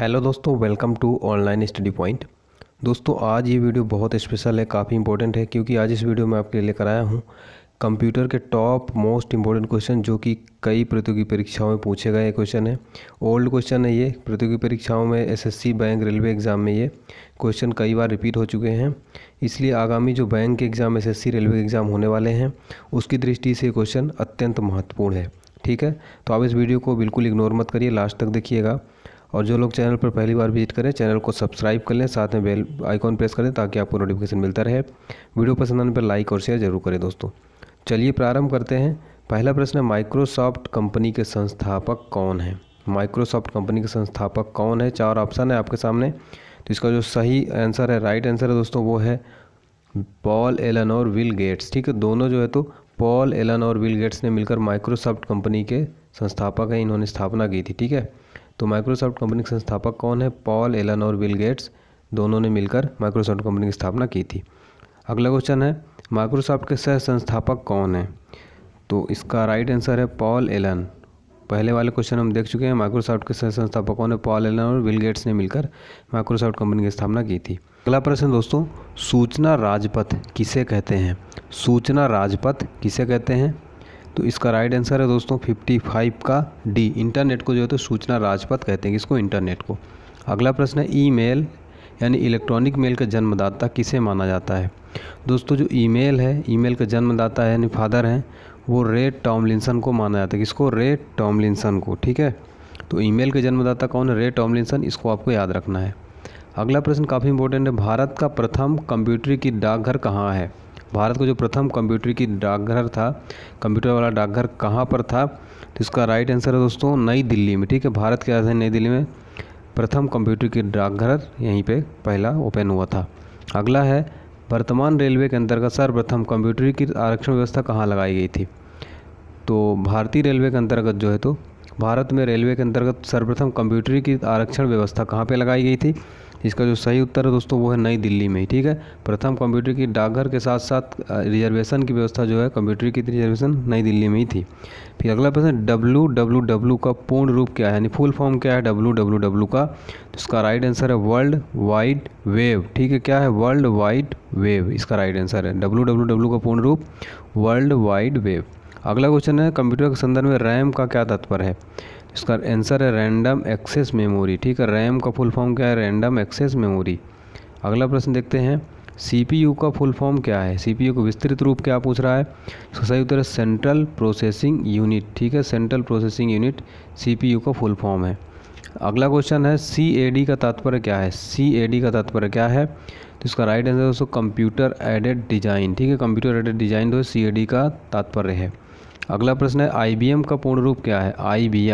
hello दोस्तों welcome to online study point दोस्तों आज ये वीडियो बहुत स्पेशल है काफ़ी इंपॉर्टेंट है क्योंकि आज इस वीडियो में आपके लिए लेकर आया हूँ कंप्यूटर के टॉप मोस्ट इंपॉर्टेंट क्वेश्चन जो कि कई प्रतियोगी परीक्षाओं में पूछे गए क्वेश्चन है ओल्ड क्वेश्चन है ये प्रतियोगी परीक्षाओं में एस बैंक रेलवे एग्ज़ाम में ये क्वेश्चन कई बार रिपीट हो चुके हैं इसलिए आगामी जो बैंक के एग्ज़ाम एस रेलवे एग्ज़ाम होने वाले हैं उसकी दृष्टि से क्वेश्चन अत्यंत महत्वपूर्ण है ठीक है तो आप इस वीडियो को बिल्कुल इग्नोर मत करिए लास्ट तक देखिएगा और जो लोग चैनल पर पहली बार विजिट करें चैनल को सब्सक्राइब कर लें साथ में बेल आइकॉन प्रेस करें ताकि आपको नोटिफिकेशन मिलता रहे वीडियो पसंद आने पर लाइक और शेयर जरूर करें दोस्तों चलिए प्रारंभ करते हैं पहला प्रश्न है माइक्रोसॉफ्ट कंपनी के संस्थापक कौन है माइक्रोसॉफ्ट कंपनी के संस्थापक कौन है चार ऑप्शन है आपके सामने तो इसका जो सही आंसर है राइट आंसर है दोस्तों वो है पॉल एलन और विल गेट्स ठीक है दोनों जो है तो पॉल एलन और विल गेट्स ने मिलकर माइक्रोसॉफ्ट कंपनी के संस्थापक हैं इन्होंने स्थापना की थी ठीक है तो माइक्रोसॉफ्ट कंपनी के संस्थापक कौन है पॉल एलन और बिल गेट्स दोनों ने मिलकर माइक्रोसॉफ्ट कंपनी की स्थापना की थी अगला क्वेश्चन है तो माइक्रोसॉफ्ट के सह संस्थापक कौन है तो इसका राइट आंसर है पॉल एलन पहले वाले क्वेश्चन हम देख चुके हैं माइक्रोसॉफ्ट के सह संस्थापकों ने पॉल एलन और बिल गेट्स ने मिलकर माइक्रोसॉफ्ट कंपनी की स्थापना की थी अगला प्रश्न दोस्तों सूचना राजपथ किसे कहते हैं सूचना राजपथ किसे कहते हैं तो इसका राइट आंसर है दोस्तों 55 का डी इंटरनेट को जो है तो सूचना राजपथ कहते हैं इसको इंटरनेट को अगला प्रश्न है ईमेल यानी इलेक्ट्रॉनिक मेल का जन्मदाता किसे माना जाता है दोस्तों जो ईमेल है ईमेल का जन्मदाता है यानी फादर हैं वो रे टॉमलिनसन को माना जाता है किसको रे टॉमलिनसन को ठीक है तो ईमेल के जन्मदाता कौन है रे टॉमलिनसन इसको आपको याद रखना है अगला प्रश्न काफ़ी इंपॉर्टेंट है भारत का प्रथम कंप्यूटर की डाकघर कहाँ है भारत का जो प्रथम कंप्यूटर की डाकघर था कंप्यूटर वाला डाकघर कहाँ पर था तो इसका राइट आंसर है दोस्तों नई दिल्ली में ठीक है भारत की राजधानी नई दिल्ली में प्रथम कंप्यूटर की डाकघर यहीं पे पहला ओपन हुआ था अगला है वर्तमान रेलवे के अंतर्गत सर्वप्रथम कंप्यूटर की आरक्षण व्यवस्था कहाँ लगाई गई थी तो भारतीय रेलवे के अंतर्गत जो है तो भारत में रेलवे के अंतर्गत सर्वप्रथम कंप्यूटर की आरक्षण व्यवस्था कहाँ पे लगाई गई थी इसका जो सही उत्तर है दोस्तों वो है नई दिल्ली में ठीक है प्रथम कंप्यूटर की डाकघर के साथ साथ रिजर्वेशन की व्यवस्था जो है कंप्यूटर की रिजर्वेशन नई दिल्ली में ही थी फिर अगला प्रश्न डब्लू डब्लू डब्लू का पूर्ण रूप क्या है यानी फुल फॉर्म क्या है डब्लू डब्लू डब्लू का तो इसका राइट आंसर है वर्ल्ड वाइड वेव ठीक है क्या है वर्ल्ड वाइड वेव इसका राइट आंसर है डब्लू डब्लू डब्लू का पूर्ण रूप वर्ल्ड वाइड वेव अगला क्वेश्चन है कंप्यूटर के संदर्भ में रैम का क्या तत्पर है इसका आंसर है रैंडम एक्सेस मेमोरी ठीक है रैम का फुल फॉर्म क्या है रैंडम एक्सेस मेमोरी अगला प्रश्न देखते हैं सीपीयू का फुल फॉर्म क्या है सीपीयू को विस्तृत रूप क्या पूछ रहा है इसका सही उत्तर है सेंट्रल प्रोसेसिंग यूनिट ठीक है सेंट्रल प्रोसेसिंग यूनिट सीपीयू का फुल फॉर्म है अगला क्वेश्चन है सी का तात्पर्य क्या है सी का तात्पर्य क्या है तो इसका राइट आंसर दोस्तों कंप्यूटर एडेड डिजाइन ठीक है कंप्यूटर एडेड डिजाइन जो है सी का तात्पर्य है अगला प्रश्न है आई का पूर्ण रूप क्या है आई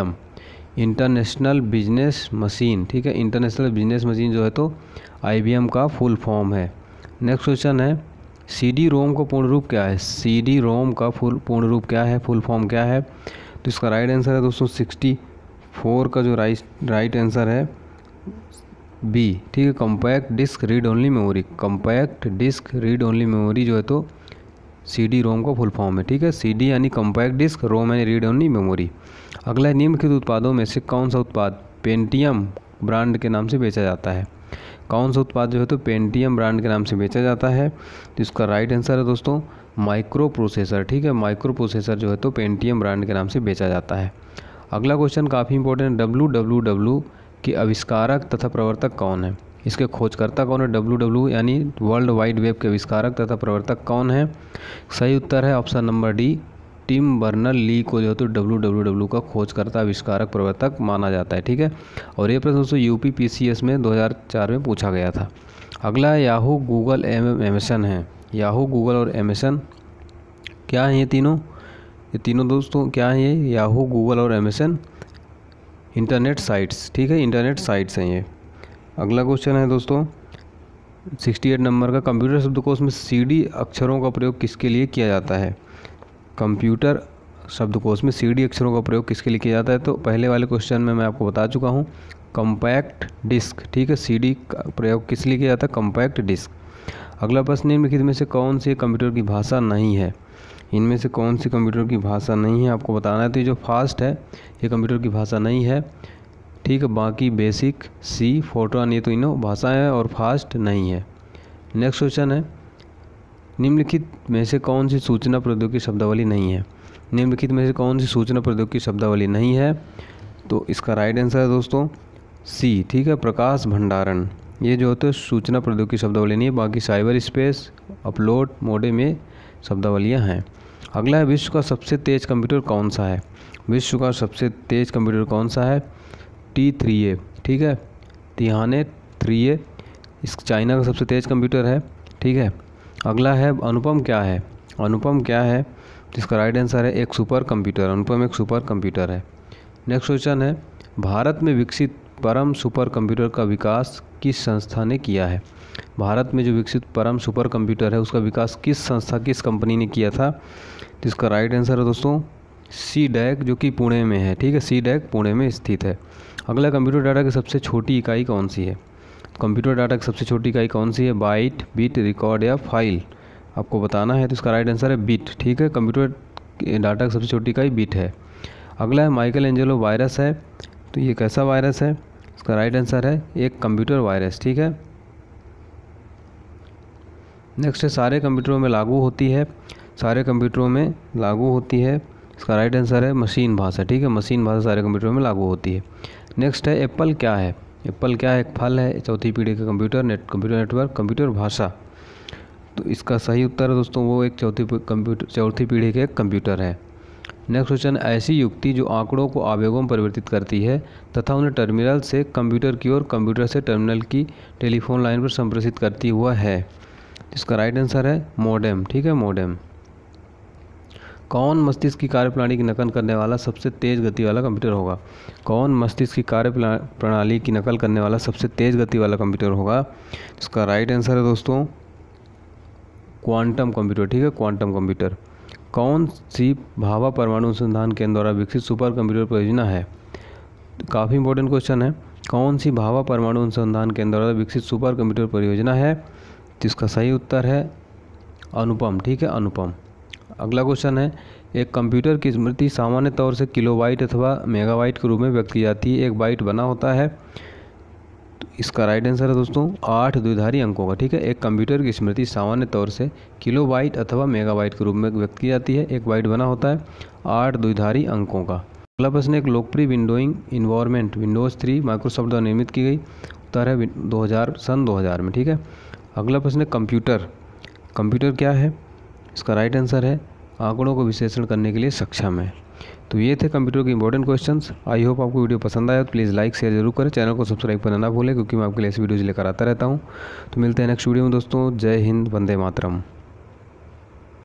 इंटरनेशनल बिजनेस मशीन ठीक है इंटरनेशनल बिजनेस मशीन जो है तो आई का फुल फॉर्म है नेक्स्ट क्वेश्चन है सी डी रोम का पूर्ण रूप क्या है सी डी रोम का फुल पूर्ण रूप क्या है फुल फॉर्म क्या है तो इसका राइट आंसर है दोस्तों सिक्सटी फोर का जो राइट राइट आंसर है बी ठीक है compact disc read only memory compact disc read only memory जो है तो सी डी रोम का फुल फॉर्म है ठीक है सी डी यानी कंपैक्ट डिस्क रोम यानी रीड ओनली मेमोरी अगला निम्नलिखित उत्पादों में से कौन सा उत्पाद पेंटियम ब्रांड के नाम से बेचा जाता है कौन सा उत्पाद जो है तो पेंटियम ब्रांड के नाम से बेचा जाता है तो इसका राइट आंसर है दोस्तों माइक्रो प्रोसेसर ठीक है माइक्रो प्रोसेसर जो है तो पेंटियम ब्रांड के नाम से बेचा जाता है अगला क्वेश्चन काफ़ी इंपॉर्टेंट डब्लू डब्लू डब्ल्यू के आविष्कारक तथा प्रवर्तक कौन है इसके खोजकर्ता कौन है डब्ल्यू डब्ल्यू यानी वर्ल्ड वाइड वेब के आविष्कारक तथा प्रवर्तक कौन है सही उत्तर है option number D Tim Berners Lee को जो है तो डब्ल्यू डब्ल्यू डब्ल्यू का खोजकर्ता आविष्कारक प्रवर्तक माना जाता है ठीक है और ये प्रश्न दोस्तों U P P C S में चार में पूछा गया था अगला याहू गूगल एम एमेसन है याहू गूगल और एमेसन क्या है ये तीनों ये तीनों दोस्तों क्या है ये याहू गूगल और एमेसन इंटरनेट साइट्स ठीक है इंटरनेट साइट्स हैं ये अगला क्वेश्चन है दोस्तों सिक्सटी एट नंबर का कंप्यूटर शब्दकोश में सीडी अक्षरों का प्रयोग किसके लिए किया जाता है कंप्यूटर शब्दकोश में सीडी अक्षरों का प्रयोग किसके लिए किया जाता है तो पहले वाले क्वेश्चन में मैं आपको बता चुका हूँ कंपैक्ट डिस्क ठीक है सीडी का प्रयोग किस लिए किया जाता है कंपैक्ट डिस्क अगला प्रश्न निम्नलिखित में से कौन सी कंप्यूटर की भाषा नहीं है इनमें से कौन सी कंप्यूटर की भाषा नहीं है आपको बताना है तो ये जो फास्ट है ये कंप्यूटर की भाषा नहीं है ठीक है बाकी बेसिक सी फोटोन ये तो इनो भाषा है और फास्ट नहीं है नेक्स्ट क्वेश्चन है निम्नलिखित में से कौन सी सूचना प्रौद्योगिकी शब्दावली नहीं है निम्नलिखित में से कौन सी सूचना प्रौद्योगिकी शब्दावली नहीं है तो इसका राइट आंसर है दोस्तों सी ठीक है प्रकाश भंडारण ये जो होते हैं सूचना प्रौद्योगिकी शब्दावली नहीं है बाकी साइबर स्पेस अपलोड मोडे में शब्दावलियाँ हैं अगला है विश्व का सबसे तेज़ कंप्यूटर कौन सा है विश्व का सबसे तेज़ कंप्यूटर कौन सा है टी थ्री ए ठीक है तिहाने थ्री ए इस चाइना का सबसे तेज़ कंप्यूटर है ठीक है अगला है अनुपम क्या है अनुपम क्या है जिसका राइट आंसर है एक सुपर कंप्यूटर अनुपम एक सुपर कंप्यूटर है नेक्स्ट क्वेश्चन है भारत में विकसित परम सुपर कंप्यूटर का विकास किस संस्था ने किया है भारत में जो विकसित परम सुपर कंप्यूटर है उसका विकास किस संस्था किस कंपनी ने किया था जिसका राइट आंसर है दोस्तों सी डैक जो कि पुणे में है ठीक है सी डैक पुणे में स्थित है अगला कंप्यूटर डाटा की सबसे छोटी इकाई कौन सी है कंप्यूटर डाटा की सबसे छोटी इकाई कौन सी है बाइट बिट रिकॉर्ड या फाइल आपको बताना है तो इसका राइट आंसर है बिट ठीक है कंप्यूटर डाटा की सबसे छोटी इकाई बिट है अगला है माइकल एंजेलो वायरस है तो ये कैसा वायरस है इसका राइट आंसर है एक कंप्यूटर वायरस ठीक है नेक्स्ट है सारे कंप्यूटरों में लागू होती है सारे कंप्यूटरों में लागू होती है इसका राइट आंसर है मशीन भाषा ठीक है मशीन भाषा सारे कंप्यूटरों में लागू होती है नेक्स्ट है एप्पल क्या है एप्पल क्या है एक फल है चौथी पीढ़ी का computer net computer network computer भाषा तो इसका सही उत्तर है दोस्तों वो एक चौथी कंप्यूटर चौथी पीढ़ी के कंप्यूटर है नेक्स्ट क्वेश्चन ऐसी युक्ति जो आंकड़ों को आवेगों में परिवर्तित करती है तथा उन्हें टर्मिनल से कंप्यूटर की ओर कंप्यूटर से टर्मिनल की टेलीफोन लाइन पर संप्रेषित करती हुआ है इसका राइट आंसर है मोडेम ठीक है मोडेम कौन मस्तिष्क की कार्य प्रणाली की नकल करने वाला सबसे तेज़ गति वाला कंप्यूटर होगा कौन मस्तिष्क की कार्य प्रणाली की नकल करने वाला सबसे तेज़ गति वाला कंप्यूटर होगा इसका राइट आंसर है दोस्तों क्वांटम कंप्यूटर ठीक है क्वांटम कंप्यूटर कौन सी भावा परमाणु अनुसंधान केंद्र द्वारा विकसित सुपर कंप्यूटर परियोजना है काफ़ी इंपॉर्टेंट क्वेश्चन है कौन सी भावा परमाणु अनुसंधान केंद्र द्वारा विकसित सुपर कंप्यूटर परियोजना है जिसका सही उत्तर है अनुपम ठीक है अनुपम अगला क्वेश्चन है एक कंप्यूटर की स्मृति सामान्य तौर से किलोबाइट अथवा मेगाबाइट के रूप में व्यक्त की जाती है एक बाइट बना होता है तो इसका राइट आंसर है दोस्तों आठ द्विधारी अंकों का ठीक है एक कंप्यूटर की स्मृति सामान्य तौर से किलोबाइट अथवा मेगाबाइट के रूप में व्यक्त की जाती है एक बाइट बना होता है आठ द्विधारी अंकों का अगला प्रश्न एक लोकप्रिय windowing environment Windows three Microsoft द्वारा निर्मित की गई उत्तर है दो सन दो में ठीक है अगला प्रश्न है कंप्यूटर कंप्यूटर क्या है इसका राइट आंसर है आंकड़ों को विश्लेषण करने के लिए सक्षम है तो ये थे कंप्यूटर के इंपॉर्टेंट क्वेश्चंस आई होप आपको वीडियो पसंद आया तो प्लीज़ लाइक शेयर जरूर करें चैनल को सब्सक्राइब करना ना भूलें क्योंकि मैं आपके लिए ऐसी वीडियोज़ लेकर आता रहता हूँ तो मिलते हैं नेक्स्ट वीडियो में दोस्तों जय हिंद वंदे मातरम